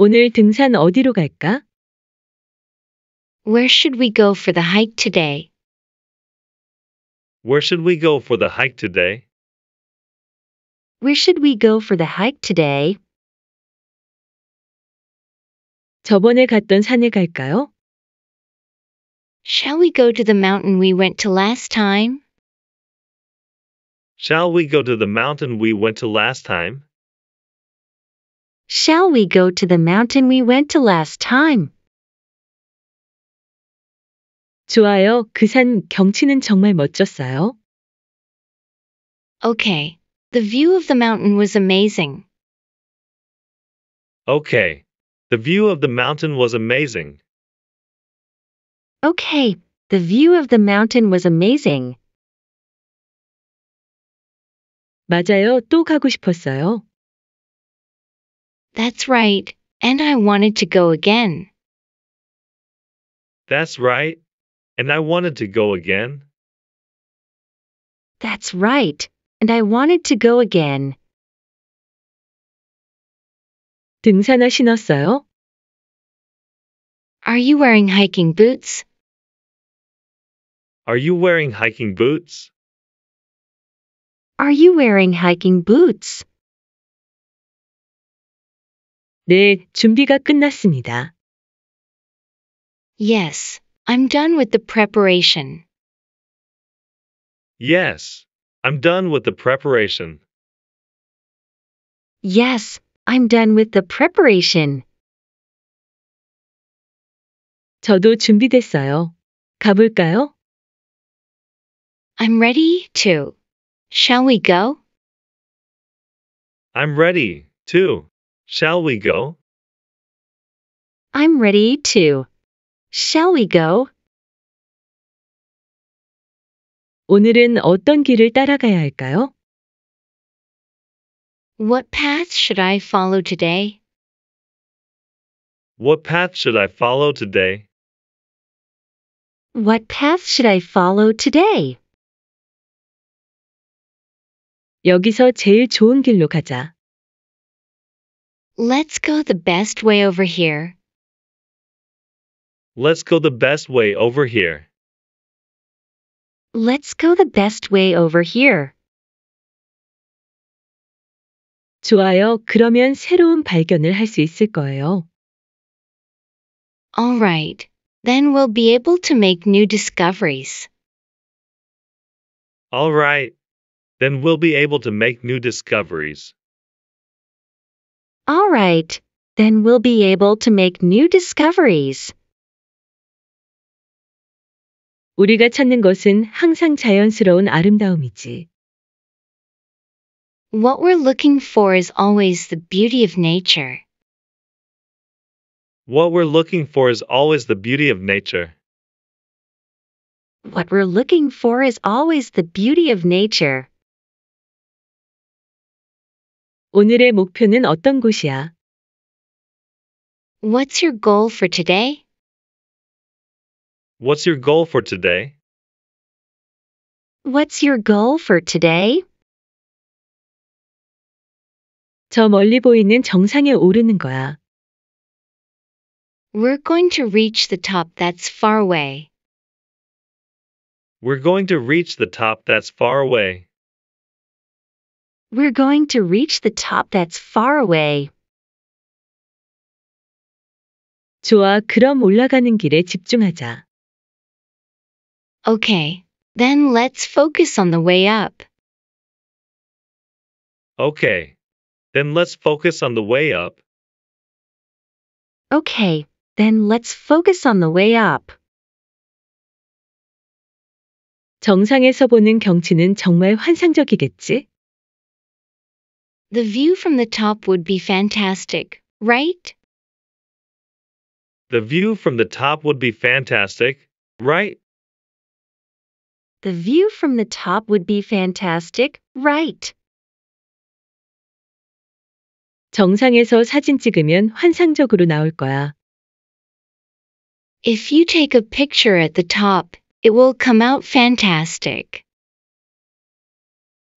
오늘 등산 어디로 갈까? Where should we go for the hike today? Where should we go for the hike today? Where should we go for the hike today? 저번에 갔던 산에 갈까요? Shall we go to the mountain we went to last time? Shall we go to the mountain we went to last time? Shall we go to the mountain we went to last time? 좋아요. 그 산 경치는 정말 멋졌어요. Okay. The view of the mountain was amazing. Okay. The view of the mountain was amazing. Okay. The view of the mountain was amazing. 맞아요. 또 가고 싶었어요. That's right, and I wanted to go again. That's right, and I wanted to go again. That's right, and I wanted to go again. 등산화 신었어요? Are you wearing hiking boots? Are you wearing hiking boots? Are you wearing hiking boots? 네, 준비가 끝났습니다. Yes, I'm done with the preparation. Yes, I'm done with the preparation. Yes, I'm done with the preparation. 저도 준비됐어요. 가볼까요? I'm ready too. Shall we go? I'm ready, too. Shall we go? I'm ready to. Shall we go? 오늘은 어떤 길을 따라가야 할까요? What path should I follow today? What path should I follow today? What path should I follow today? 여기서 제일 좋은 길로 가자. Let's go the best way over here. Let's go the best way over here. Let's go the best way over here. 좋아요. 그러면 새로운 발견을 할 수 있을 거예요. All right. Then we'll be able to make new discoveries. All right. Then we'll be able to make new discoveries. All right, then we'll be able to make new discoveries. 우리가 찾는 것은 항상 자연스러운 아름다움이지. What we're looking for is always the beauty of nature. What we're looking for is always the beauty of nature. What we're looking for is always the beauty of nature. 오늘의 목표는 어떤 곳이야? What's your goal for today? What's your goal for today? What's your goal for today? 저 멀리 보이는 정상에 오르는 거야. We're going to reach the top that's far away. We're going to reach the top that's far away. We're going to reach the top that's far away. 좋아, 그럼 올라가는 길에 집중하자. Okay, then let's focus on the way up. Okay, then let's focus on the way up. Okay, then let's focus on the way up. 정상에서 보는 경치는 정말 환상적이겠지? The view from the top would be fantastic, right? The view from the top would be fantastic, right? The view from the top would be fantastic, right? 정상에서 사진 찍으면 환상적으로 나올 거야. If you take a picture at the top, it will come out fantastic.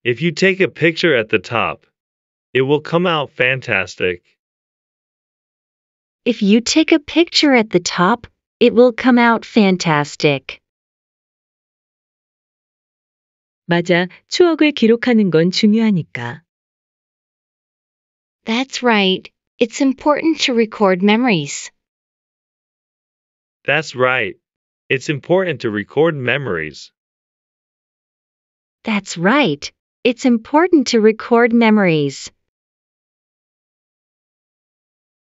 If you take a picture at the top, it will come out fantastic. If you take a picture at the top, it will come out fantastic. 맞아, 추억을 기록하는 건 중요하니까. That's right. It's important to record memories. That's right. It's important to record memories. That's right. It's important to record memories.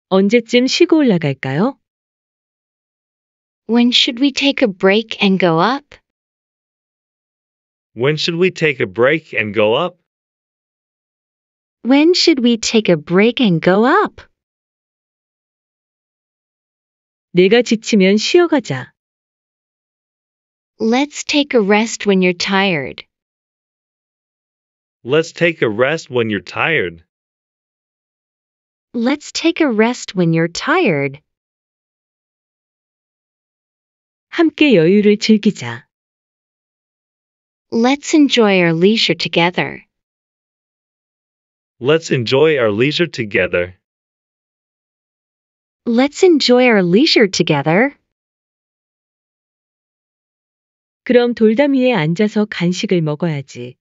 언제쯤 쉬고 올라갈까요? When should we take a break and go up? When should we take a break and go up? When should we take a break and go up? 내가 지치면 쉬어가자. Let's take a rest when you're tired. Let's take a rest when you're tired. Let's take a rest when you're tired. 함께 여유를 즐기자. Let's enjoy our leisure together. Let's enjoy our leisure together. Let's enjoy our leisure together. 그럼 돌담이에 앉아서 간식을 먹어야지.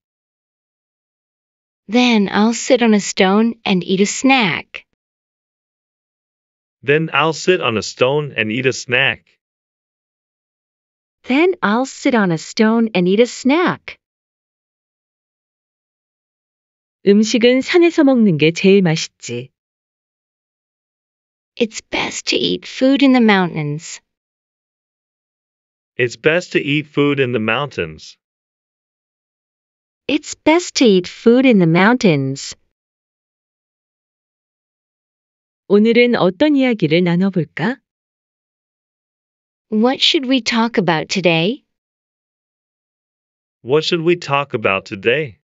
Then I'll sit on a stone and eat a snack. Then I'll sit on a stone and eat a snack. Then I'll sit on a stone and eat a snack. 음식은 산에서 먹는 게 제일 맛있지. It's best to eat food in the mountains. It's best to eat food in the mountains. It's best to eat food in the mountains. 오늘은 어떤 이야기를 나눠볼까? What should we talk about today? What should we talk about today?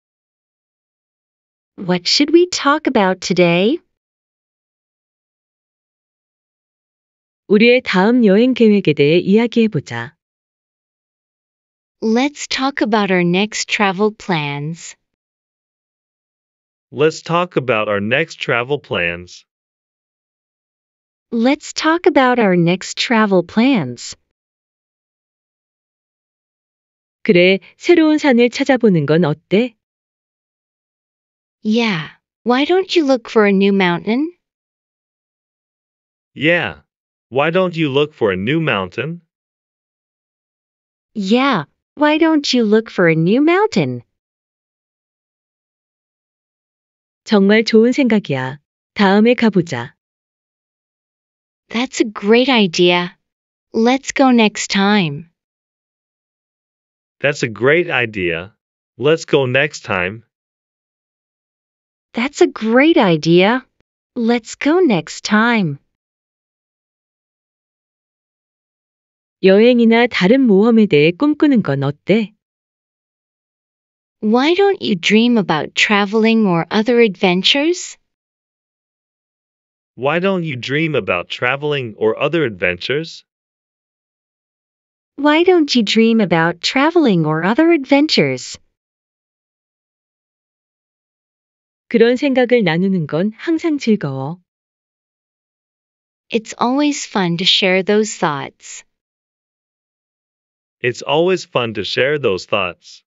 What should we talk about today? 우리의 다음 여행 계획에 이야기해보자. Let's talk about our next travel plans. Let's talk about our next travel plans. Let's talk about our next travel plans. 그래, 새로운 산을 찾아보는 건 어때? Yeah, why don't you look for a new mountain? Yeah, why don't you look for a new mountain? Yeah, why don't you look for a new mountain? 정말 좋은 생각이야. 다음에 가보자. That's a great idea. Let's go next time. That's a great idea. Let's go next time. That's a great idea. Let's go next time. 여행이나 다른 모험에 대해 꿈꾸는 건 어때? Why don't you dream about traveling or other adventures? Why don't you dream about traveling or other adventures? Why don't you dream about traveling or other adventures? 그런 생각을 나누는 건 항상 즐거워. It's always fun to share those thoughts. It's always fun to share those thoughts.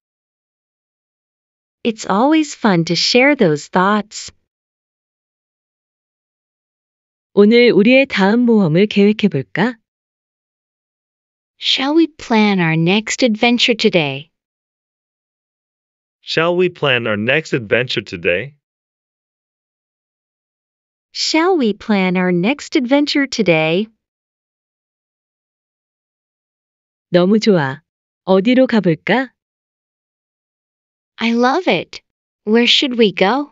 It's always fun to share those thoughts. 오늘 우리의 다음 모험을 계획해 볼까? Shall we plan our next adventure today? Shall we plan our next adventure today? Shall we plan our next adventure today? 너무 좋아. 어디로 가볼까? I love it. Where should we go?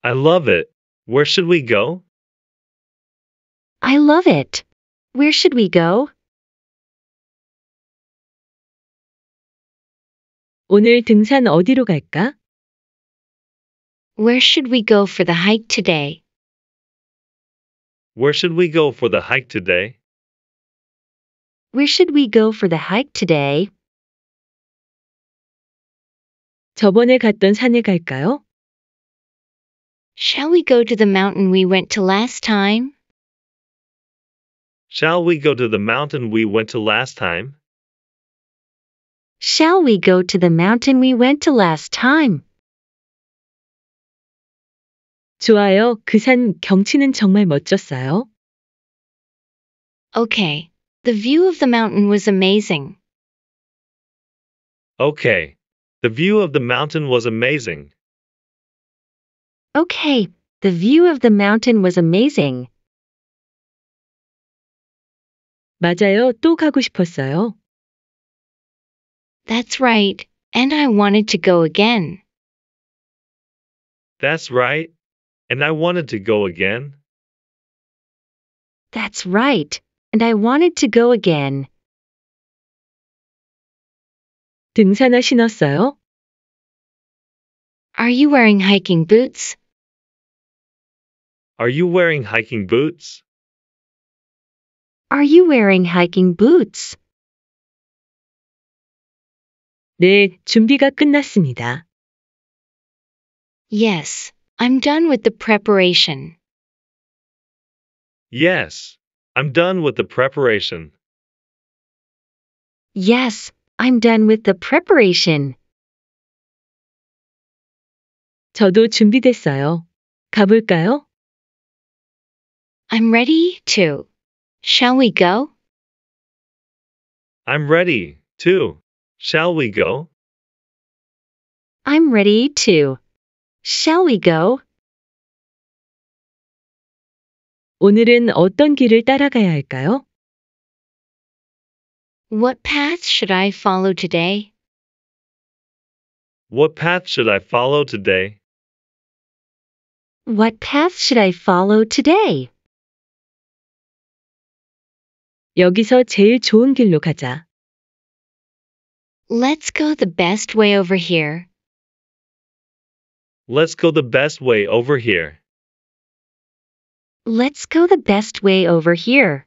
I love it. Where should we go? I love it. Where should we go? 오늘 등산 어디로 갈까? Where should we go for the hike today? Where should we go for the hike today? Where should we go for the hike today? 저번에 갔던 산에 갈까요? Shall we go to the mountain we went to last time? Shall we go to the mountain we went to last time? Shall we go to the mountain we went to last time? 좋아요. 그 산 경치는 정말 멋졌어요. Okay. The view of the mountain was amazing. Okay. The view of the mountain was amazing. Okay, the view of the mountain was amazing. 맞아요. 또 가고 싶었어요. That's right. And I wanted to go again. That's right. And I wanted to go again. That's right. And I wanted to go again. 등산화 신었어요? Are you wearing hiking boots? Are you wearing hiking boots? Are you wearing hiking boots? 네, 준비가 끝났습니다. Yes, I'm done with the preparation. Yes, I'm done with the preparation. Yes, I'm done with the preparation. 저도 준비됐어요. 가볼까요? I'm ready too. Shall we go? I'm ready too. Shall we go? I'm ready too. Shall we go? 오늘은 어떤 길을 따라가야 할까요? What path should I follow today? What path should I follow today? What path should I follow today? 여기서 제일 좋은 길로 가자. Let's go the best way over here. Let's go the best way over here. Let's go the best way over here.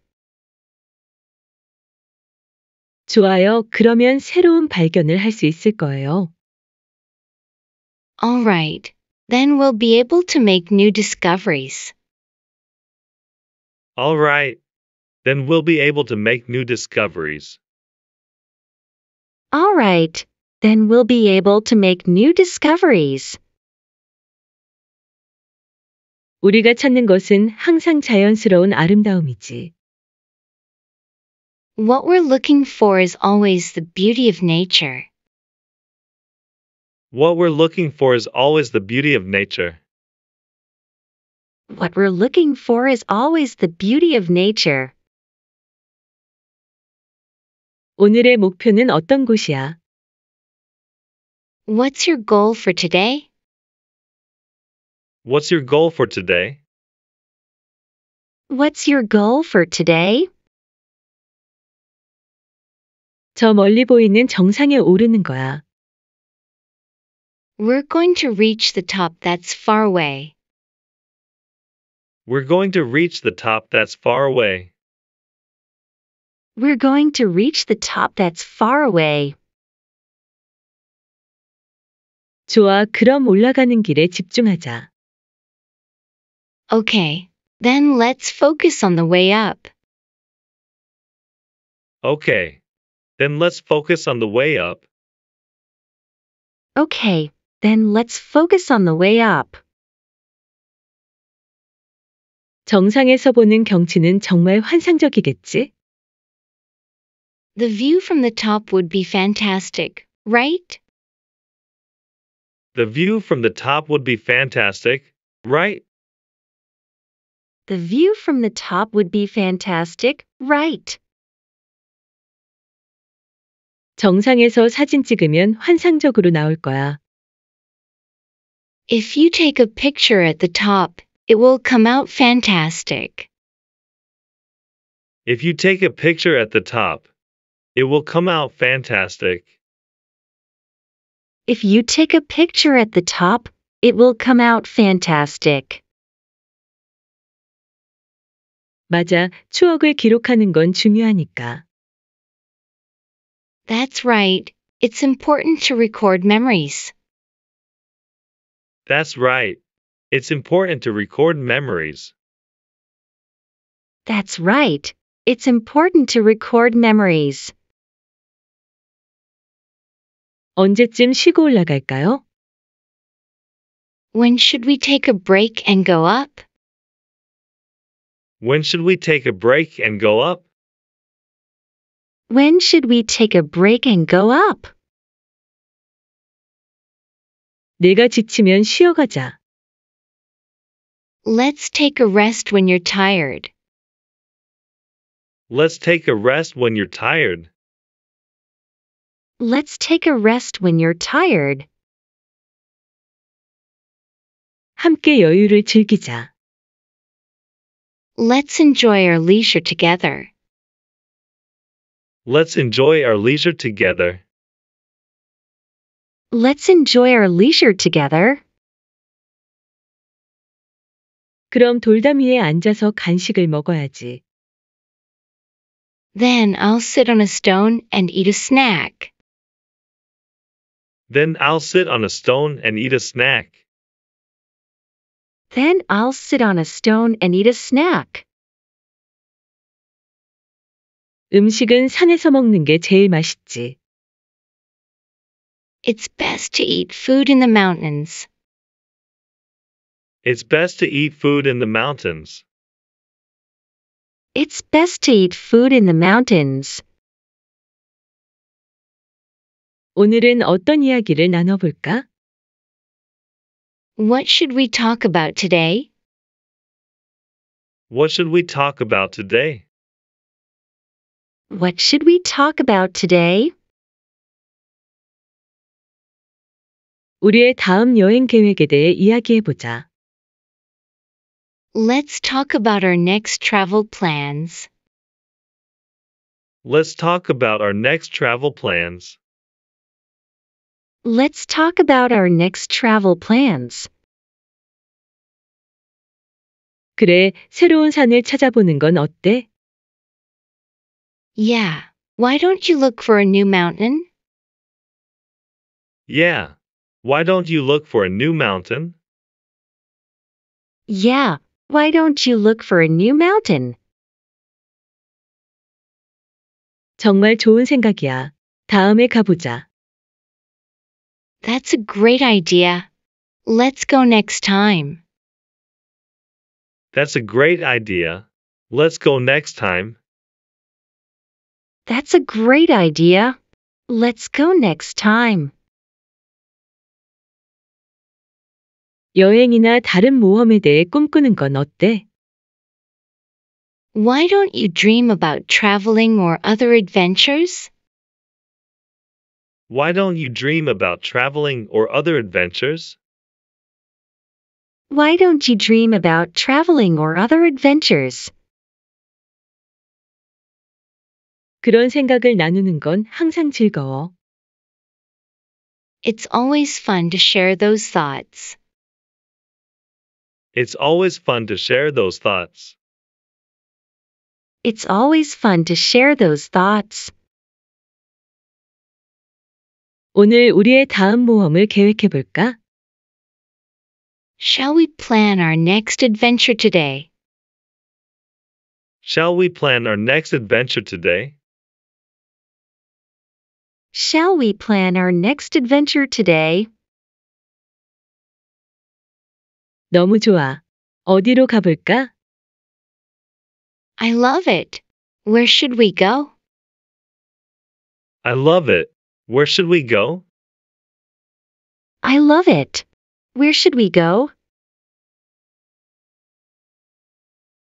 좋아요. 그러면 새로운 발견을 할 수 있을 거예요. All right. Then we'll be able to make new discoveries. All right. Then we'll be able to make new discoveries. All right, then we'll be able to make new discoveries. 우리가 찾는 것은 항상 자연스러운 아름다움이지. What we're looking for is always the beauty of nature. What we're looking for is always the beauty of nature. What we're looking for is always the beauty of nature. 오늘의 목표는 어떤 곳이야? What's your goal for today? What's your goal for today? What's your goal for today? 저 멀리 보이는 정상에 오르는 거야. We're going to reach the top that's far away. We're going to reach the top that's far away. We're going to reach the top that's far away. 좋아, 그럼 올라가는 길에 집중하자. Okay, then let's focus on the way up. Okay, then let's focus on the way up. Okay, then let's focus on the way up. 정상에서 보는 경치는 정말 환상적이겠지? The view from the top would be fantastic, right? The view from the top would be fantastic, right? The view from the top would be fantastic, right? 정상에서 사진 찍으면 환상적으로 나올 거야. If you take a picture at the top, it will come out fantastic. If you take a picture at the top, it will come out fantastic. If you take a picture at the top, it will come out fantastic. 맞아, 추억을 기록하는 건 중요하니까. That's right. It's important to record memories. That's right. It's important to record memories. That's right. It's important to record memories. 언제쯤 쉬고 올라갈까요? When should we take a break and go up? When should we take a break and go up? When should we take a break and go up? 내가 지치면 쉬어가자. Let's take a rest when you're tired. Let's take a rest when you're tired. Let's take a rest when you're tired. 함께 여유를 즐기자. Let's enjoy our leisure together. Let's enjoy our leisure together. Let's enjoy our leisure together. 그럼 돌담 앉아서 간식을 먹어야지. Then I'll sit on a stone and eat a snack. Then I'll sit on a stone and eat a snack. Then I'll sit on a stone and eat a snack. 음식은 산에서 먹는 게 제일 맛있지. It's best to eat food in the mountains. It's best to eat food in the mountains. It's best to eat food in the mountains. 오늘은 어떤 이야기를 나눠볼까? What should we talk about today? What should we talk about today? What should we talk about today? 우리의 다음 여행 계획에 이야기해보자. Let's talk about our next travel plans. Let's talk about our next travel plans. Let's talk about our next travel plans. 그래, 새로운 산을 찾아보는 건 어때? Yeah, why don't you look for a new mountain? Yeah, why don't you look for a new mountain? Yeah, why don't you look for a new mountain? 정말 좋은 생각이야. 다음에 가보자. That's a great idea. Let's go next time. That's a great idea. Let's go next time. That's a great idea. Let's go next time. 여행이나 다른 모험에 대해 꿈꾸는 건 어때? Why don't you dream about traveling or other adventures? Why don't you dream about traveling or other adventures? Why don't you dream about traveling or other adventures? 그런 생각을 나누는 건 항상 즐거워. It's always fun to share those thoughts. It's always fun to share those thoughts. It's always fun to share those thoughts. 오늘 우리의 다음 모험을 계획해 볼까? Shall we plan our next adventure today? Shall we plan our next adventure today? Shall we plan our next adventure today? 너무 좋아. 어디로 가볼까? I love it. Where should we go? I love it. Where should we go? I love it. Where should we go?